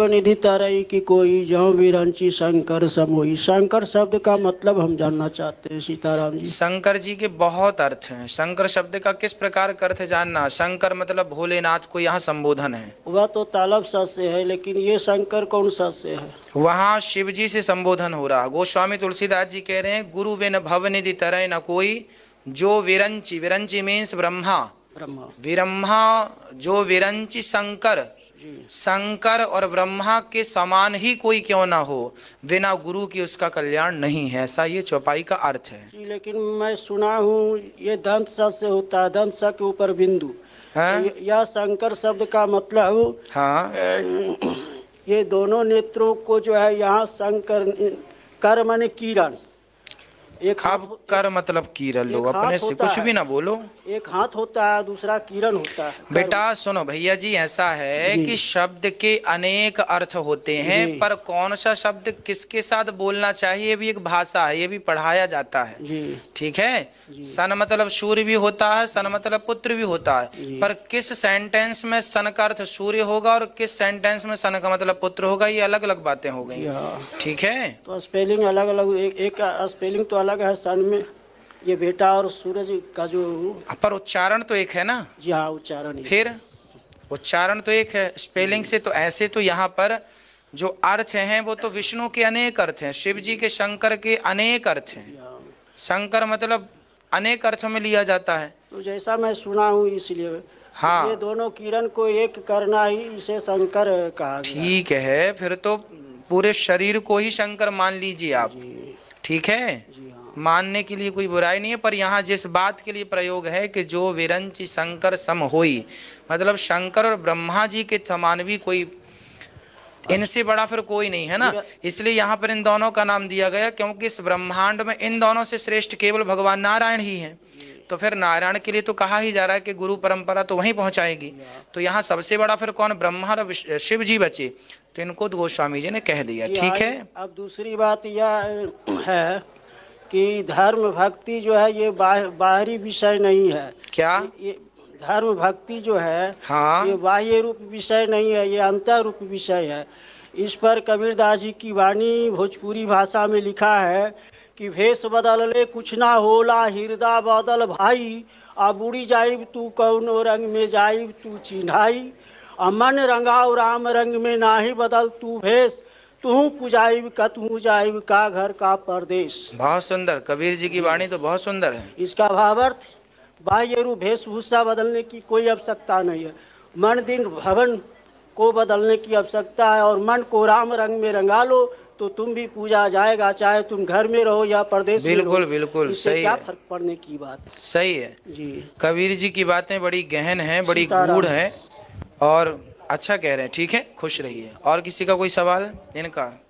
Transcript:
निधि ताराई की कोई भी रंची शंकर समोई शंकर शब्द का मतलब हम जानना चाहते हैं सीताराम जी शंकर जी के बहुत अर्थ हैं शंकर शब्द का किस प्रकार का अर्थ जानना शंकर मतलब भोलेनाथ को यहाँ संबोधन है वह तो तालब सा से है लेकिन ये शंकर कौन सा से है वहाँ शिव जी से संबोधन हो रहा गोस्वामी तुलसीदास जी कह रहे हैं गुरु वे न भव निधि तरह न कोई जो विरंची विरंची मीन्स ब्रह्मा ब्रह्मा जो विरंची शंकर शंकर और ब्रह्मा के समान ही कोई क्यों ना हो बिना गुरु की उसका कल्याण नहीं है ऐसा ये चौपाई का अर्थ है लेकिन मैं सुना हूँ ये दंत स से होता है दंत के ऊपर बिंदु हाँ? यह शंकर शब्द का मतलब हाँ? ये दोनों नेत्रों को जो है यहाँ शंकर कर मन किरण एक हाथ आप कर मतलब किरण लो अपने से कुछ भी ना बोलो एक हाथ होता है दूसरा किरण होता है बेटा सुनो भैया जी ऐसा है कि शब्द के अनेक अर्थ होते हैं पर कौन सा शब्द किसके साथ बोलना चाहिए ये भी एक भाषा है ये भी पढ़ाया जाता है ठीक है सन मतलब सूर्य भी होता है सन मतलब पुत्र भी होता है पर किस सेंटेंस में सन का अर्थ सूर्य होगा और किस सेंटेंस में सन का मतलब पुत्र होगा ये अलग अलग बातें हो गई ठीक है तो स्पेलिंग अलग अलग एक स्पेलिंग तो अलग अलग है सन में ये बेटा और सूरज का जो पर उच्चारण तो एक है ना जी हाँ उच्चारण फिर उच्चारण तो एक है स्पेलिंग से तो ऐसे तो यहाँ पर जो अर्थ हैं वो तो विष्णु के अनेक अर्थ हैं शिव जी के शंकर के अनेक अर्थ हैं हाँ। शंकर मतलब अनेक अर्थों में लिया जाता है तो जैसा मैं सुना हूँ इसलिए हाँ ये दोनों किरण को एक करना ही इसे शंकर कहा ठीक है फिर तो पूरे शरीर को ही शंकर मान लीजिए आप ठीक है मानने के लिए कोई बुराई नहीं है पर यहाँ जिस बात के लिए प्रयोग है कि जो विरंच शंकर सम होई मतलब शंकर और ब्रह्मा जी के समान भी कोई इनसे बड़ा फिर कोई नहीं है ना इसलिए यहाँ पर इन दोनों का नाम दिया गया क्योंकि इस ब्रह्मांड में इन दोनों से श्रेष्ठ केवल भगवान नारायण ही है तो फिर नारायण के लिए तो कहा ही जा रहा है कि गुरु परंपरा तो वहीं पहुंचाएगी तो यहाँ सबसे बड़ा फिर कौन ब्रह्मा और शिव जी बचे तो इनको तो गोस्वामी जी ने कह दिया ठीक है अब दूसरी बात यह है कि धर्म भक्ति जो है ये बाह, बाहरी विषय नहीं है क्या ये धर्म भक्ति जो है हाँ? ये बाह्य रूप विषय नहीं है ये अंतर रूप विषय है इस पर कबीरदास जी की वाणी भोजपुरी भाषा में लिखा है कि भेष बदल ले कुछ ना होला हृदय बदल भाई आ बूढ़ी जाइब तू कौन रंग में जाइब तू चिन्हाई अमन रंगाओ राम रंग में ना ही बदल तू भेष तू पुजाइब का तू जाइब का घर का परदेश बहुत सुंदर कबीर जी की वाणी तो बहुत सुंदर है इसका भावार्थ बाह्य रूप भेषभूषा बदलने की कोई आवश्यकता नहीं है मन दिन भवन को बदलने की आवश्यकता है और मन को राम रंग में रंगा लो तो तुम भी पूजा जाएगा चाहे तुम घर में रहो या प्रदेश बिल्कुल में बिल्कुल सही क्या फर्क पड़ने की बात सही है जी कबीर जी की बातें बड़ी गहन है बड़ी गूढ़ है और अच्छा कह रहे हैं ठीक है खुश रहिए और किसी का कोई सवाल है इनका